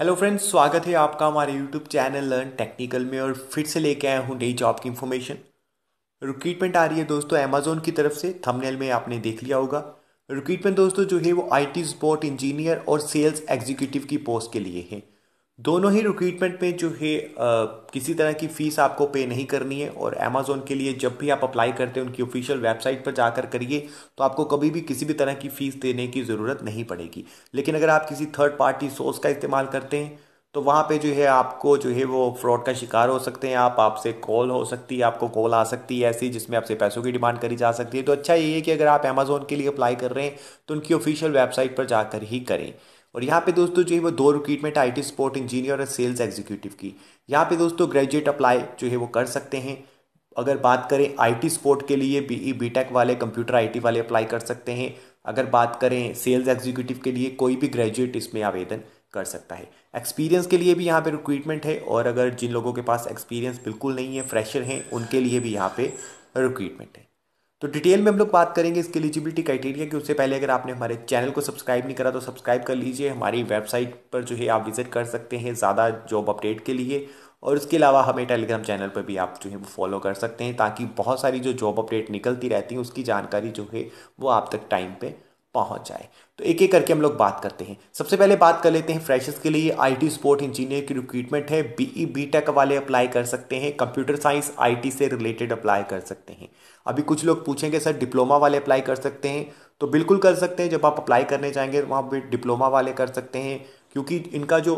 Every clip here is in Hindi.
हेलो फ्रेंड्स स्वागत है आपका हमारे यूट्यूब चैनल लर्न टेक्निकल में और फिर से लेके आया हूँ नई जॉब की इन्फॉर्मेशन रिक्रूटमेंट आ रही है दोस्तों अमेजोन की तरफ से थंबनेल में आपने देख लिया होगा रिक्रूटमेंट दोस्तों जो है वो आईटी सपोर्ट इंजीनियर और सेल्स एग्जीक्यूटिव की पोस्ट के लिए है दोनों ही रिक्रूटमेंट में जो है किसी तरह की फ़ीस आपको पे नहीं करनी है और अमेज़ोन के लिए जब भी आप अप्लाई करते हैं उनकी ऑफिशियल वेबसाइट पर जाकर करिए तो आपको कभी भी किसी भी तरह की फ़ीस देने की ज़रूरत नहीं पड़ेगी लेकिन अगर आप किसी थर्ड पार्टी सोर्स का इस्तेमाल करते हैं तो वहाँ पर जो है आपको जो है वो फ्रॉड का शिकार हो सकते हैं आप आपसे कॉल हो सकती है आपको कॉल आ सकती है ऐसी जिसमें आपसे पैसों की डिमांड करी जा सकती है तो अच्छा ये है कि अगर आप अमेज़ोन के लिए अप्लाई कर रहे हैं तो उनकी ऑफिशियल वेबसाइट पर जाकर ही करें और यहाँ पे दोस्तों जो है वो दो रिक्रूटमेंट आईटी सपोर्ट इंजीनियर और सेल्स एग्जीक्यूटिव की यहाँ पे दोस्तों ग्रेजुएट अप्लाई जो है वो कर सकते हैं अगर बात करें आईटी सपोर्ट के लिए बीई बीटेक वाले कंप्यूटर आईटी वाले अप्लाई कर सकते हैं अगर बात करें सेल्स एग्जीक्यूटिव के लिए कोई भी ग्रेजुएट इसमें आवेदन कर सकता है एक्सपीरियंस के लिए भी यहाँ पे रिक्रूटमेंट है और अगर जिन लोगों के पास एक्सपीरियंस बिल्कुल नहीं है फ्रेशर हैं उनके लिए भी यहाँ पे रिक्रूटमेंट है तो डिटेल में हम लोग बात करेंगे इसके एलिजिबिलिटी क्राइटेरिया की उससे पहले अगर आपने हमारे चैनल को सब्सक्राइब नहीं करा तो सब्सक्राइब कर लीजिए हमारी वेबसाइट पर जो है आप विजिट कर सकते हैं ज़्यादा जॉब अपडेट के लिए और इसके अलावा हमें टेलीग्राम चैनल पर भी आप जो है वो फॉलो कर सकते हैं ताकि बहुत सारी जो जॉब अपडेट निकलती रहती हैं उसकी जानकारी जो है वो आप तक टाइम पर पहुँच जाए तो एक एक करके हम लोग बात करते हैं सबसे पहले बात कर लेते हैं फ्रेशर्स के लिए आईटी सपोर्ट इंजीनियर की रिक्रूटमेंट है बीई बीटेक e वाले अप्लाई कर सकते हैं कंप्यूटर साइंस आईटी से रिलेटेड अप्लाई कर सकते हैं अभी कुछ लोग पूछेंगे सर डिप्लोमा वाले अप्लाई कर सकते हैं तो बिल्कुल कर सकते हैं जब आप अप्लाई करने जाएंगे वहाँ पर डिप्लोमा वाले कर सकते हैं क्योंकि इनका जो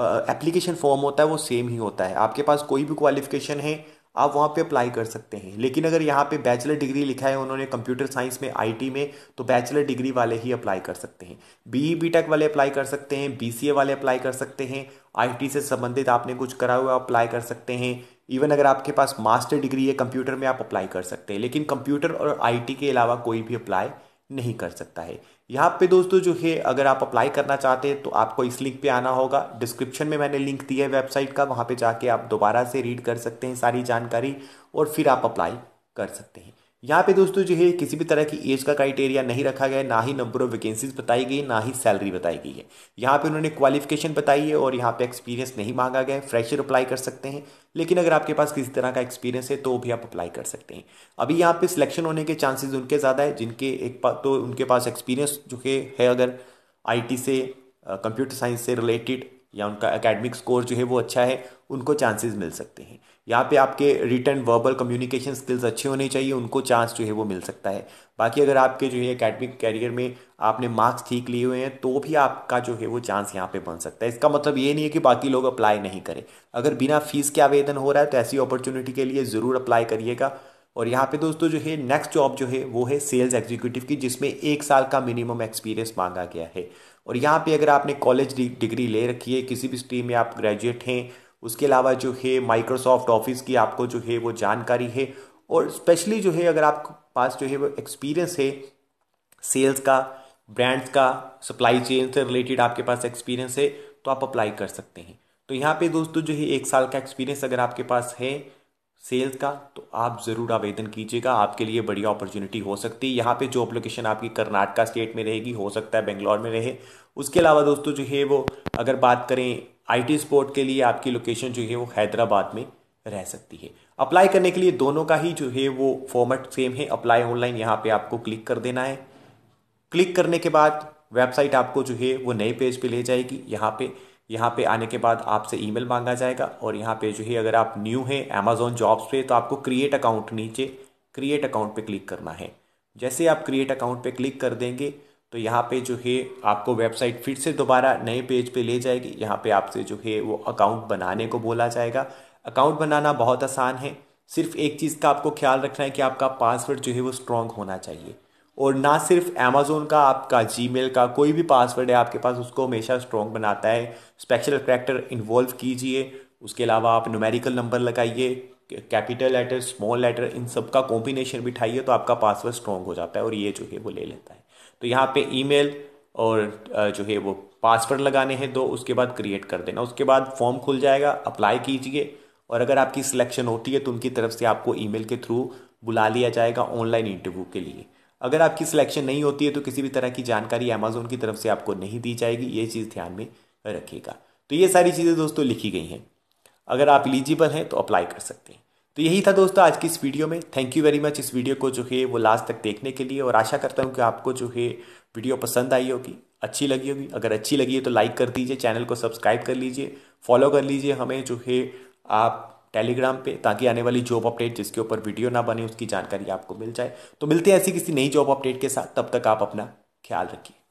एप्लीकेशन फॉर्म होता है वो सेम ही होता है आपके पास कोई भी क्वालिफिकेशन है आप वहाँ पे अप्लाई कर सकते हैं लेकिन अगर यहाँ पे बैचलर डिग्री लिखा है उन्होंने कंप्यूटर साइंस में आईटी में तो बैचलर डिग्री वाले ही अप्लाई कर सकते हैं बी बीटेक e, वाले अप्लाई कर सकते हैं बीसीए वाले अप्लाई कर सकते हैं आईटी से संबंधित आपने कुछ करा हुआ अप्लाई कर सकते हैं इवन अगर आपके पास मास्टर डिग्री है कंप्यूटर में आप अप्लाई कर सकते हैं लेकिन कंप्यूटर और आईटी के अलावा कोई भी अप्लाई नहीं कर सकता है यहाँ पे दोस्तों जो है अगर आप अप्लाई करना चाहते हैं तो आपको इस लिंक पे आना होगा डिस्क्रिप्शन में मैंने लिंक दिया है वेबसाइट का वहाँ पे जाके आप दोबारा से रीड कर सकते हैं सारी जानकारी और फिर आप अप्लाई कर सकते हैं यहाँ पे दोस्तों जो है किसी भी तरह की एज का क्राइटेरिया नहीं रखा गया ना ही नंबर ऑफ वैकेंसीज बताई गई ना ही सैलरी बताई गई है यहाँ पे उन्होंने क्वालिफिकेशन बताई है और यहाँ पे एक्सपीरियंस नहीं मांगा गया फ्रेशर अप्लाई कर सकते हैं लेकिन अगर आपके पास किसी तरह का एक्सपीरियंस है तो भी आप अप्लाई कर सकते हैं अभी यहाँ पर सिलेक्शन होने के चांसेज उनके ज़्यादा है जिनके एक तो उनके पास एक्सपीरियंस जो है अगर आई से कंप्यूटर साइंस से रिलेटेड या उनका एकेडमिक स्कोर जो है वो अच्छा है उनको चांसेस मिल सकते हैं यहाँ पे आपके रिटर्न वर्बल कम्युनिकेशन स्किल्स अच्छे होने चाहिए उनको चांस जो है वो मिल सकता है बाकी अगर आपके जो है एकेडमिक कैरियर में आपने मार्क्स ठीक लिए हुए हैं तो भी आपका जो है वो चांस यहाँ पे बन सकता है इसका मतलब ये नहीं है कि बाकी लोग अप्लाई नहीं करें अगर बिना फीस के आवेदन हो रहा है तो ऐसी अपॉर्चुनिटी के लिए ज़रूर अप्लाई करिएगा और यहाँ पे दोस्तों जो है नेक्स्ट जॉब जो है वो है सेल्स एग्जीक्यूटिव की जिसमें एक साल का मिनिमम एक्सपीरियंस मांगा गया है और यहाँ पे अगर आपने कॉलेज डिग्री ले रखी है किसी भी स्ट्रीम में आप ग्रेजुएट हैं उसके अलावा जो है माइक्रोसॉफ्ट ऑफिस की आपको जो है वो जानकारी है और स्पेशली जो है अगर आपके पास जो है वो एक्सपीरियंस है सेल्स का ब्रांड्स का सप्लाई चेन से रिलेटेड आपके पास एक्सपीरियंस है तो आप अप्लाई कर सकते हैं तो यहाँ पे दोस्तों जो है एक साल का एक्सपीरियंस अगर आपके पास है सेल्स का तो आप ज़रूर आवेदन कीजिएगा आपके लिए बढ़िया अपॉर्चुनिटी हो सकती है यहाँ पे जो अपलोकेशन आपकी कर्नाटका स्टेट में रहेगी हो सकता है बेंगलोर में रहे उसके अलावा दोस्तों जो है वो अगर बात करें आईटी स्पोर्ट के लिए आपकी लोकेशन जो है वो हैदराबाद में रह सकती है अप्लाई करने के लिए दोनों का ही जो है वो फॉर्मेट सेम है अप्लाई ऑनलाइन यहाँ पर आपको क्लिक कर देना है क्लिक करने के बाद वेबसाइट आपको जो है वो नए पेज पे ले जाएगी यहाँ पे यहाँ पे आने के बाद आपसे ईमेल मांगा जाएगा और यहाँ पे जो है अगर आप न्यू हैं अमेजोन जॉब्स पे तो आपको क्रिएट अकाउंट नीचे क्रिएट अकाउंट पे क्लिक करना है जैसे आप क्रिएट अकाउंट पे क्लिक कर देंगे तो यहाँ पे जो है आपको वेबसाइट फिर से दोबारा नए पेज पे ले जाएगी यहाँ पे आपसे जो है वो अकाउंट बनाने को बोला जाएगा अकाउंट बनाना बहुत आसान है सिर्फ एक चीज़ का आपको ख्याल रखना है कि आपका पासवर्ड जो है वो स्ट्रॉन्ग होना चाहिए और ना सिर्फ अमेजोन का आपका जी का कोई भी पासवर्ड है आपके पास उसको हमेशा स्ट्रॉन्ग बनाता है स्पेशल करैक्टर इन्वॉल्व कीजिए उसके अलावा आप न्यूमेरिकल नंबर लगाइए कैपिटल लेटर स्मॉल लेटर इन सब का कॉम्बिनेशन बिठाइए तो आपका पासवर्ड स्ट्रॉन्ग हो जाता है और ये जो है वो ले लेता है तो यहाँ पे ईमेल और जो है वो पासवर्ड लगाने हैं दो उसके बाद क्रिएट कर देना उसके बाद फॉर्म खुल जाएगा अप्लाई कीजिए और अगर आपकी सिलेक्शन होती है तो उनकी तरफ से आपको ईमेल के थ्रू बुला लिया जाएगा ऑनलाइन इंटरव्यू के लिए अगर आपकी सिलेक्शन नहीं होती है तो किसी भी तरह की जानकारी अमेजोन की तरफ से आपको नहीं दी जाएगी ये चीज़ ध्यान में रखिएगा तो ये सारी चीज़ें दोस्तों लिखी गई हैं अगर आप एलिजिबल हैं तो अप्लाई कर सकते हैं तो यही था दोस्तों आज की इस वीडियो में थैंक यू वेरी मच इस वीडियो को जो है वो लास्ट तक देखने के लिए और आशा करता हूँ कि आपको जो है वीडियो पसंद आई होगी अच्छी लगी होगी अगर अच्छी लगी है तो लाइक कर दीजिए चैनल को सब्सक्राइब कर लीजिए फॉलो कर लीजिए हमें जो है आप टेलीग्राम पे ताकि आने वाली जॉब अपडेट जिसके ऊपर वीडियो ना बने उसकी जानकारी आपको मिल जाए तो मिलते हैं ऐसी किसी नई जॉब अपडेट के साथ तब तक आप अपना ख्याल रखिए